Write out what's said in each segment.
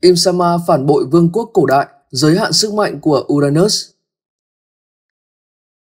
Im Sama phản bội vương quốc cổ đại, giới hạn sức mạnh của Uranus.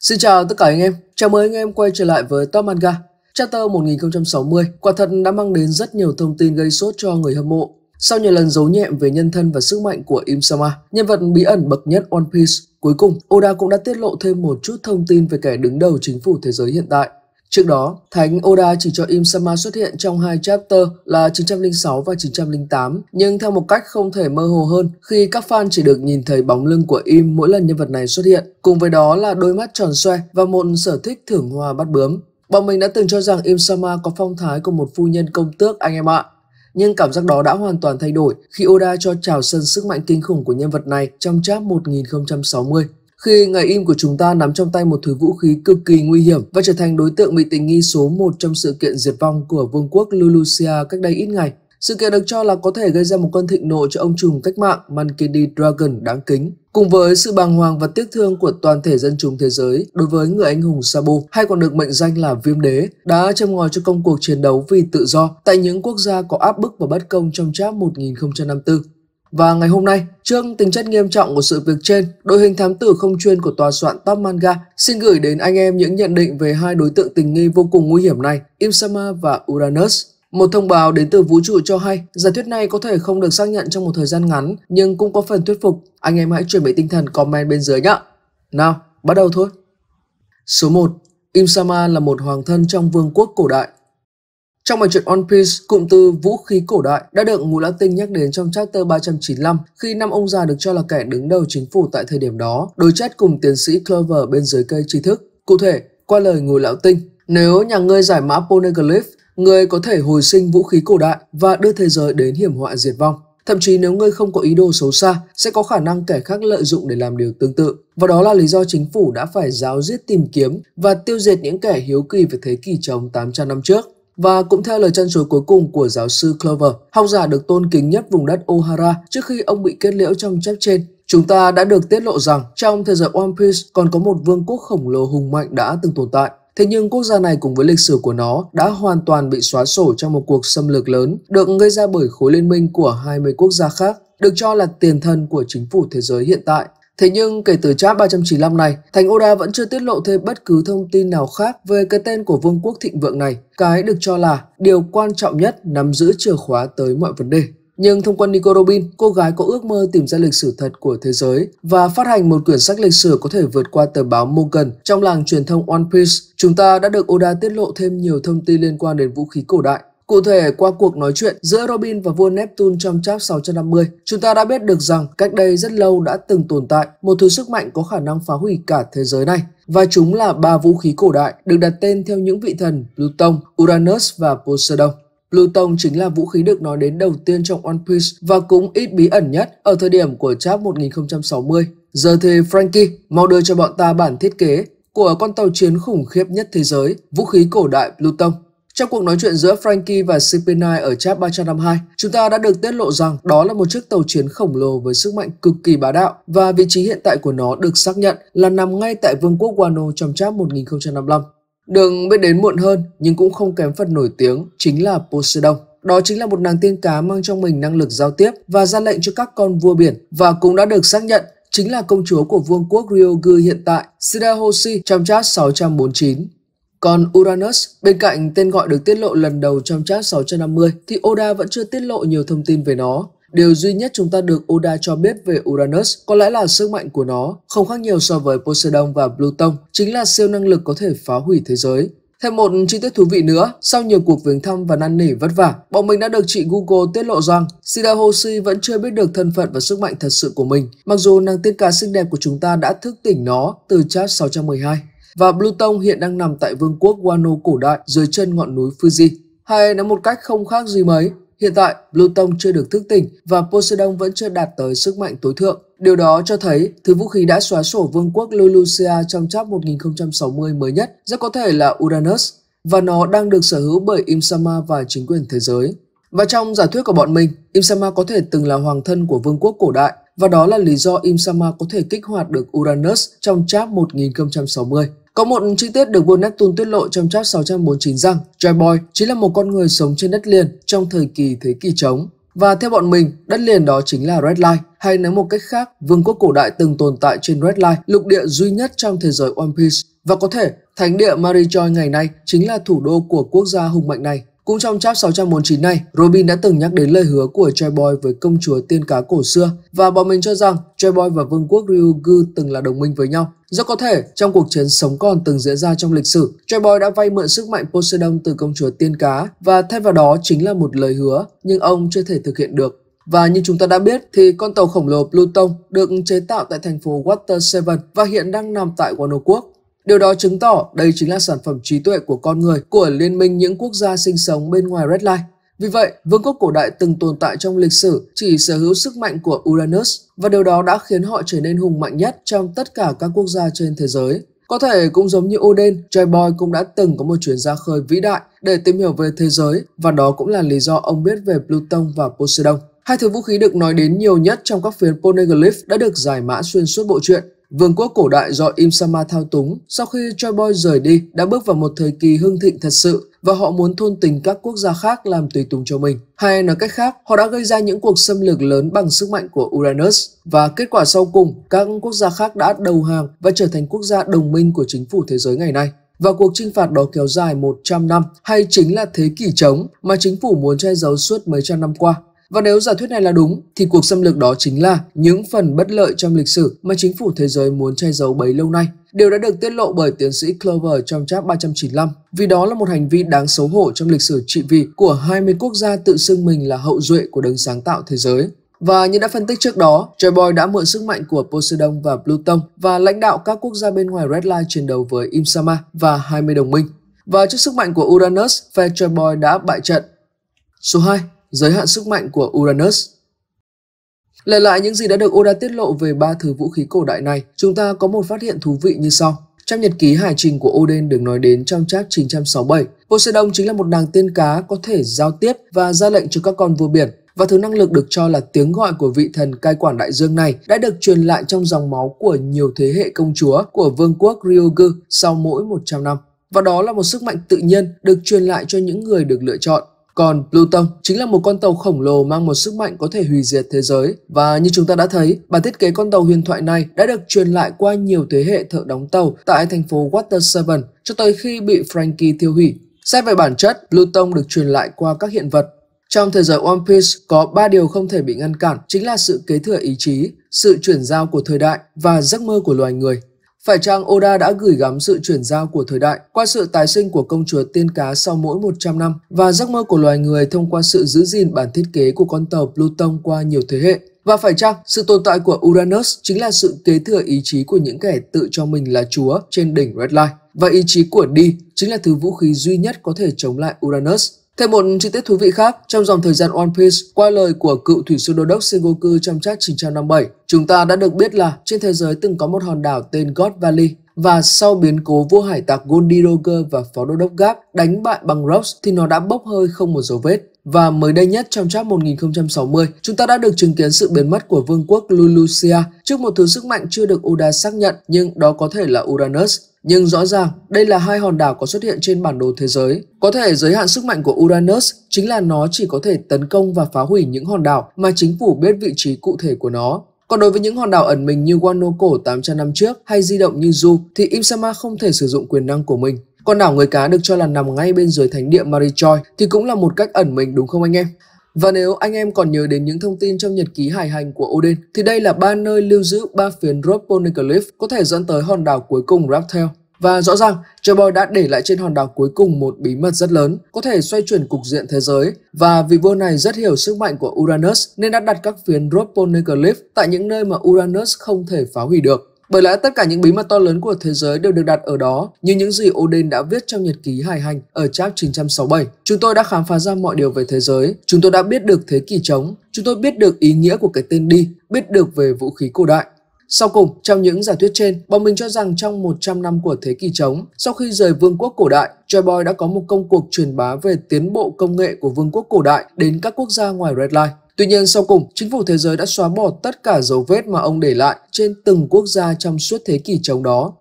Xin chào tất cả anh em, chào mừng anh em quay trở lại với Top Manga. Chapter 1060 quả thật đã mang đến rất nhiều thông tin gây sốt cho người hâm mộ. Sau nhiều lần giấu nhẹm về nhân thân và sức mạnh của Im Sama, nhân vật bí ẩn bậc nhất One Piece, cuối cùng Oda cũng đã tiết lộ thêm một chút thông tin về kẻ đứng đầu chính phủ thế giới hiện tại, Trước đó, Thánh Oda chỉ cho Im Sama xuất hiện trong hai chapter là 906 và 908, nhưng theo một cách không thể mơ hồ hơn khi các fan chỉ được nhìn thấy bóng lưng của Im mỗi lần nhân vật này xuất hiện. Cùng với đó là đôi mắt tròn xoe và một sở thích thưởng hoa bắt bướm. Bọn mình đã từng cho rằng Im Sama có phong thái của một phu nhân công tước anh em ạ. Nhưng cảm giác đó đã hoàn toàn thay đổi khi Oda cho trào sân sức mạnh kinh khủng của nhân vật này trong chap 1060 khi ngày im của chúng ta nắm trong tay một thứ vũ khí cực kỳ nguy hiểm và trở thành đối tượng bị tình nghi số một trong sự kiện diệt vong của vương quốc Lulusia cách đây ít ngày. Sự kiện được cho là có thể gây ra một cơn thịnh nộ cho ông trùm cách mạng Mankindi Dragon đáng kính. Cùng với sự bàng hoàng và tiếc thương của toàn thể dân chúng thế giới đối với người anh hùng Sabo, hay còn được mệnh danh là Viêm Đế, đã châm ngòi cho công cuộc chiến đấu vì tự do tại những quốc gia có áp bức và bất công trong tráp 1054. Và ngày hôm nay, trước tính chất nghiêm trọng của sự việc trên, đội hình thám tử không chuyên của tòa soạn Top Manga xin gửi đến anh em những nhận định về hai đối tượng tình nghi vô cùng nguy hiểm này, Imsama và Uranus. Một thông báo đến từ vũ trụ cho hay, giả thuyết này có thể không được xác nhận trong một thời gian ngắn, nhưng cũng có phần thuyết phục. Anh em hãy chuẩn bị tinh thần comment bên dưới nhé. Nào, bắt đầu thôi. Số 1. Imsama là một hoàng thân trong vương quốc cổ đại, trong bài truyện One Piece, cụm từ vũ khí cổ đại đã được ngũ tinh nhắc đến trong chapter 395 khi năm ông già được cho là kẻ đứng đầu chính phủ tại thời điểm đó, đối chất cùng tiến sĩ Clover bên dưới cây tri thức. Cụ thể, qua lời ngũ lão tinh, nếu nhà ngươi giải mã Poneglyph, ngươi có thể hồi sinh vũ khí cổ đại và đưa thế giới đến hiểm họa diệt vong. Thậm chí nếu ngươi không có ý đồ xấu xa, sẽ có khả năng kẻ khác lợi dụng để làm điều tương tự. Và đó là lý do chính phủ đã phải giáo diết tìm kiếm và tiêu diệt những kẻ hiếu kỳ về thế kỷ trống 800 năm trước. Và cũng theo lời chân chối cuối cùng của giáo sư Clover, học giả được tôn kính nhất vùng đất O'Hara trước khi ông bị kết liễu trong chép trên, chúng ta đã được tiết lộ rằng trong thế giới One Piece còn có một vương quốc khổng lồ hùng mạnh đã từng tồn tại. Thế nhưng quốc gia này cùng với lịch sử của nó đã hoàn toàn bị xóa sổ trong một cuộc xâm lược lớn được gây ra bởi khối liên minh của 20 quốc gia khác, được cho là tiền thân của chính phủ thế giới hiện tại Thế nhưng kể từ chat 395 này, Thành Oda vẫn chưa tiết lộ thêm bất cứ thông tin nào khác về cái tên của vương quốc thịnh vượng này, cái được cho là điều quan trọng nhất nắm giữ chìa khóa tới mọi vấn đề. Nhưng thông qua Nico Robin, cô gái có ước mơ tìm ra lịch sử thật của thế giới và phát hành một quyển sách lịch sử có thể vượt qua tờ báo Morgan trong làng truyền thông One Piece, chúng ta đã được Oda tiết lộ thêm nhiều thông tin liên quan đến vũ khí cổ đại. Cụ thể, qua cuộc nói chuyện giữa Robin và vua Neptune trong chap 650, chúng ta đã biết được rằng cách đây rất lâu đã từng tồn tại một thứ sức mạnh có khả năng phá hủy cả thế giới này. Và chúng là ba vũ khí cổ đại được đặt tên theo những vị thần Pluton, Uranus và Poseidon. Pluton chính là vũ khí được nói đến đầu tiên trong One Piece và cũng ít bí ẩn nhất ở thời điểm của chap 1060. Giờ thì Frankie, mau đưa cho bọn ta bản thiết kế của con tàu chiến khủng khiếp nhất thế giới, vũ khí cổ đại Pluton. Trong cuộc nói chuyện giữa Frankie và CP9 ở chat 352, chúng ta đã được tiết lộ rằng đó là một chiếc tàu chiến khổng lồ với sức mạnh cực kỳ bá đạo và vị trí hiện tại của nó được xác nhận là nằm ngay tại vương quốc Wano trong chat 1055. Đường biết đến muộn hơn nhưng cũng không kém phần nổi tiếng chính là Poseidon. Đó chính là một nàng tiên cá mang trong mình năng lực giao tiếp và ra lệnh cho các con vua biển và cũng đã được xác nhận chính là công chúa của vương quốc Ryogu hiện tại, Shirahoshi trong chat 649. Còn Uranus, bên cạnh tên gọi được tiết lộ lần đầu trong chat 650 thì Oda vẫn chưa tiết lộ nhiều thông tin về nó. Điều duy nhất chúng ta được Oda cho biết về Uranus có lẽ là sức mạnh của nó, không khác nhiều so với Poseidon và Pluton, chính là siêu năng lực có thể phá hủy thế giới. Thêm một chi tiết thú vị nữa, sau nhiều cuộc viếng thăm và năn nỉ vất vả, bọn mình đã được chị Google tiết lộ rằng Sidahoshi vẫn chưa biết được thân phận và sức mạnh thật sự của mình, mặc dù nàng tiên ca xinh đẹp của chúng ta đã thức tỉnh nó từ chat 612 và Pluton hiện đang nằm tại vương quốc Wano cổ đại dưới chân ngọn núi Fuji. Hay nói một cách không khác gì mấy, hiện tại Pluton chưa được thức tỉnh và Poseidon vẫn chưa đạt tới sức mạnh tối thượng. Điều đó cho thấy thứ vũ khí đã xóa sổ vương quốc Lulucia trong chap 1060 mới nhất rất có thể là Uranus và nó đang được sở hữu bởi Imsama và chính quyền thế giới. Và trong giả thuyết của bọn mình, Imsama có thể từng là hoàng thân của vương quốc cổ đại và đó là lý do Imsama có thể kích hoạt được Uranus trong chap 1060. Có một chi tiết được vua Neptune tiết lộ trong chat 649 rằng Joy Boy chính là một con người sống trên đất liền trong thời kỳ thế kỷ trống. Và theo bọn mình, đất liền đó chính là Red Line, hay nói một cách khác, vương quốc cổ đại từng tồn tại trên Red Line, lục địa duy nhất trong thế giới One Piece. Và có thể, thánh địa Marijoy ngày nay chính là thủ đô của quốc gia hùng mạnh này. Cũng trong chap 649 này, Robin đã từng nhắc đến lời hứa của Choi Boy với công chúa tiên cá cổ xưa và bọn mình cho rằng Choi Boy và vương quốc Ryugu từng là đồng minh với nhau. Rất có thể, trong cuộc chiến sống còn từng diễn ra trong lịch sử, Choi Boy đã vay mượn sức mạnh Poseidon từ công chúa tiên cá và thay vào đó chính là một lời hứa nhưng ông chưa thể thực hiện được. Và như chúng ta đã biết thì con tàu khổng lồ Pluton được chế tạo tại thành phố Water Seven và hiện đang nằm tại Wano Quốc. Điều đó chứng tỏ đây chính là sản phẩm trí tuệ của con người của liên minh những quốc gia sinh sống bên ngoài Red Line. Vì vậy, vương quốc cổ đại từng tồn tại trong lịch sử chỉ sở hữu sức mạnh của Uranus và điều đó đã khiến họ trở nên hùng mạnh nhất trong tất cả các quốc gia trên thế giới. Có thể cũng giống như Odin, Joy Boy cũng đã từng có một chuyến ra khơi vĩ đại để tìm hiểu về thế giới và đó cũng là lý do ông biết về Pluton và Poseidon. Hai thứ vũ khí được nói đến nhiều nhất trong các phiến Poneglyph đã được giải mã xuyên suốt bộ truyện. Vương quốc cổ đại do Im Sama thao túng sau khi Choi Boy rời đi đã bước vào một thời kỳ hưng thịnh thật sự và họ muốn thôn tình các quốc gia khác làm tùy tùng cho mình. Hay nói cách khác, họ đã gây ra những cuộc xâm lược lớn bằng sức mạnh của Uranus và kết quả sau cùng, các quốc gia khác đã đầu hàng và trở thành quốc gia đồng minh của chính phủ thế giới ngày nay. Và cuộc chinh phạt đó kéo dài 100 năm hay chính là thế kỷ trống mà chính phủ muốn che giấu suốt mấy trăm năm qua. Và nếu giả thuyết này là đúng, thì cuộc xâm lược đó chính là những phần bất lợi trong lịch sử mà chính phủ thế giới muốn che giấu bấy lâu nay. Điều đã được tiết lộ bởi tiến sĩ Clover trong chap 395, vì đó là một hành vi đáng xấu hổ trong lịch sử trị vì của 20 quốc gia tự xưng mình là hậu duệ của đấng sáng tạo thế giới. Và như đã phân tích trước đó, Joy Boy đã mượn sức mạnh của Poseidon và Pluton và lãnh đạo các quốc gia bên ngoài Red Line chiến đấu với Imsama và 20 đồng minh. Và trước sức mạnh của Uranus, phe Joy Boy đã bại trận. Số 2 giới hạn sức mạnh của Uranus. Lại lại những gì đã được Oda tiết lộ về ba thứ vũ khí cổ đại này, chúng ta có một phát hiện thú vị như sau. Trong nhật ký hải trình của Odin được nói đến trong chat 967, Poseidon chính là một nàng tiên cá có thể giao tiếp và ra lệnh cho các con vua biển. Và thứ năng lực được cho là tiếng gọi của vị thần cai quản đại dương này đã được truyền lại trong dòng máu của nhiều thế hệ công chúa của vương quốc Ryogu sau mỗi 100 năm. Và đó là một sức mạnh tự nhiên được truyền lại cho những người được lựa chọn. Còn Pluton chính là một con tàu khổng lồ mang một sức mạnh có thể hủy diệt thế giới. Và như chúng ta đã thấy, bản thiết kế con tàu huyền thoại này đã được truyền lại qua nhiều thế hệ thợ đóng tàu tại thành phố Water Seven cho tới khi bị Frankie tiêu hủy. Xét về bản chất, Pluton được truyền lại qua các hiện vật. Trong thế giới One Piece có 3 điều không thể bị ngăn cản, chính là sự kế thừa ý chí, sự chuyển giao của thời đại và giấc mơ của loài người. Phải chăng Oda đã gửi gắm sự chuyển giao của thời đại qua sự tái sinh của công chúa tiên cá sau mỗi 100 năm và giấc mơ của loài người thông qua sự giữ gìn bản thiết kế của con tàu Pluton qua nhiều thế hệ? Và phải chăng sự tồn tại của Uranus chính là sự kế thừa ý chí của những kẻ tự cho mình là chúa trên đỉnh Red Line? Và ý chí của Đi chính là thứ vũ khí duy nhất có thể chống lại Uranus Thêm một chi tiết thú vị khác, trong dòng thời gian One Piece, qua lời của cựu thủy sư đô đốc Sengoku trong trách 957, chúng ta đã được biết là trên thế giới từng có một hòn đảo tên God Valley và sau biến cố vua hải tặc Goldie Roger và phó đô đốc Gap đánh bại bằng Rocks thì nó đã bốc hơi không một dấu vết. Và mới đây nhất trong chap 1060, chúng ta đã được chứng kiến sự biến mất của vương quốc Lulucia trước một thứ sức mạnh chưa được Uda xác nhận nhưng đó có thể là Uranus. Nhưng rõ ràng, đây là hai hòn đảo có xuất hiện trên bản đồ thế giới. Có thể giới hạn sức mạnh của Uranus chính là nó chỉ có thể tấn công và phá hủy những hòn đảo mà chính phủ biết vị trí cụ thể của nó. Còn đối với những hòn đảo ẩn mình như Wanoko 800 năm trước hay di động như Zu thì Imsama không thể sử dụng quyền năng của mình. Còn đảo người cá được cho là nằm ngay bên dưới thánh địa Marichoi thì cũng là một cách ẩn mình đúng không anh em? Và nếu anh em còn nhớ đến những thông tin trong nhật ký hải hành của Odin, thì đây là ba nơi lưu giữ ba phiến Roponiclif có thể dẫn tới hòn đảo cuối cùng Raptel. Và rõ ràng, Joy đã để lại trên hòn đảo cuối cùng một bí mật rất lớn, có thể xoay chuyển cục diện thế giới. Và vị vua này rất hiểu sức mạnh của Uranus nên đã đặt các phiến Roponiclif tại những nơi mà Uranus không thể phá hủy được. Bởi lẽ tất cả những bí mật to lớn của thế giới đều được đặt ở đó, như những gì Odin đã viết trong nhật ký hài hành ở chap 967. Chúng tôi đã khám phá ra mọi điều về thế giới, chúng tôi đã biết được thế kỷ trống, chúng tôi biết được ý nghĩa của cái tên đi, biết được về vũ khí cổ đại. Sau cùng, trong những giả thuyết trên, bọn mình cho rằng trong 100 năm của thế kỷ trống, sau khi rời vương quốc cổ đại, Joyboy đã có một công cuộc truyền bá về tiến bộ công nghệ của vương quốc cổ đại đến các quốc gia ngoài Red Line. Tuy nhiên sau cùng, chính phủ thế giới đã xóa bỏ tất cả dấu vết mà ông để lại trên từng quốc gia trong suốt thế kỷ chống đó.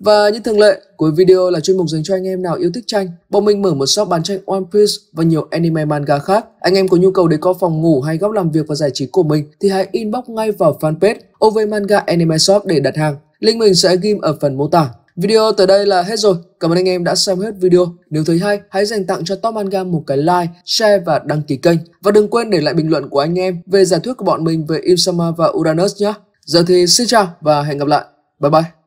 Và như thường lệ, cuối video là chuyên mục dành cho anh em nào yêu thích tranh. Bọn mình mở một shop bán tranh One Piece và nhiều anime manga khác. Anh em có nhu cầu để có phòng ngủ hay góc làm việc và giải trí của mình thì hãy inbox ngay vào fanpage OV Manga Anime Shop để đặt hàng. Link mình sẽ ghim ở phần mô tả. Video tới đây là hết rồi. Cảm ơn anh em đã xem hết video. Nếu thấy hay, hãy dành tặng cho Top Manga một cái like, share và đăng ký kênh. Và đừng quên để lại bình luận của anh em về giả thuyết của bọn mình về Insama và Uranus nhé. Giờ thì xin chào và hẹn gặp lại. Bye bye.